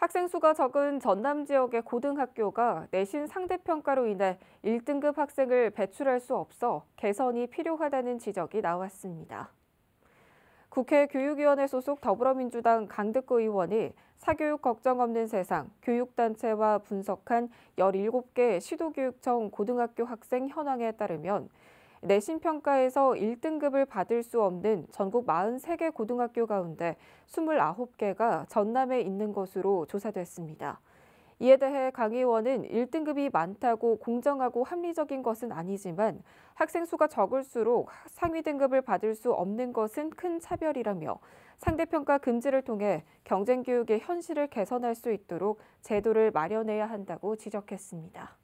학생 수가 적은 전남 지역의 고등학교가 내신 상대평가로 인해 1등급 학생을 배출할 수 없어 개선이 필요하다는 지적이 나왔습니다. 국회 교육위원회 소속 더불어민주당 강득구 의원이 사교육 걱정 없는 세상 교육단체와 분석한 17개 시도교육청 고등학교 학생 현황에 따르면 내신 평가에서 1등급을 받을 수 없는 전국 43개 고등학교 가운데 29개가 전남에 있는 것으로 조사됐습니다. 이에 대해 강의원은 1등급이 많다고 공정하고 합리적인 것은 아니지만 학생 수가 적을수록 상위 등급을 받을 수 없는 것은 큰 차별이라며 상대평가 금지를 통해 경쟁교육의 현실을 개선할 수 있도록 제도를 마련해야 한다고 지적했습니다.